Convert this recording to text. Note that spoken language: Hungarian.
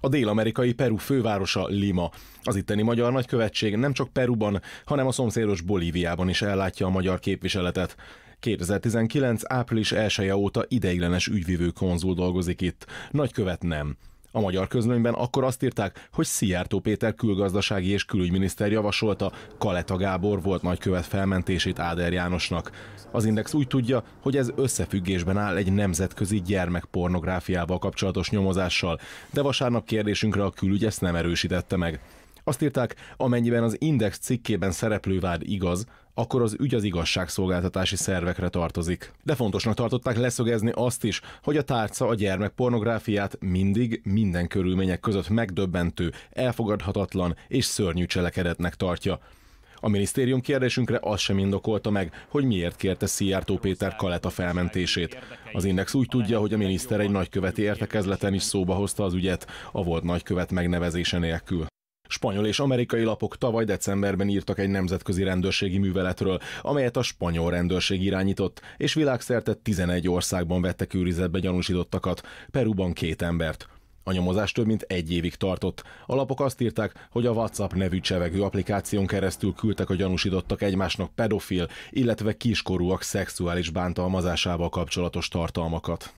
a dél-amerikai Peru fővárosa Lima. Az itteni magyar nagykövetség nem csak Peruban, hanem a szomszédos Bolíviában is ellátja a magyar képviseletet. 2019. április 1 -e óta ideiglenes ügyvivő konzul dolgozik itt, nagykövet nem. A magyar közlönyben akkor azt írták, hogy Szijjártó Péter külgazdasági és külügyminiszter javasolta Kaleta Gábor volt nagykövet felmentését Áder Jánosnak. Az Index úgy tudja, hogy ez összefüggésben áll egy nemzetközi gyermekpornográfiával kapcsolatos nyomozással, de vasárnap kérdésünkre a külügy ezt nem erősítette meg. Azt írták, amennyiben az Index cikkében szereplő vád igaz, akkor az ügy az igazságszolgáltatási szervekre tartozik. De fontosnak tartották leszögezni azt is, hogy a tárca a gyermekpornográfiát mindig minden körülmények között megdöbbentő, elfogadhatatlan és szörnyű cselekedetnek tartja. A minisztérium kérdésünkre azt sem indokolta meg, hogy miért kérte Szijjártó Péter Kaleta felmentését. Az Index úgy tudja, hogy a miniszter egy nagyköveti értekezleten is szóba hozta az ügyet, a volt nagykövet megnevezése nélkül. Spanyol és amerikai lapok tavaly decemberben írtak egy nemzetközi rendőrségi műveletről, amelyet a spanyol rendőrség irányított, és világszerte 11 országban vettek őrizetbe gyanúsítottakat, Peruban két embert. A nyomozás több mint egy évig tartott. A lapok azt írták, hogy a WhatsApp nevű csevegő applikáción keresztül küldtek a gyanúsítottak egymásnak pedofil, illetve kiskorúak szexuális bántalmazásával kapcsolatos tartalmakat.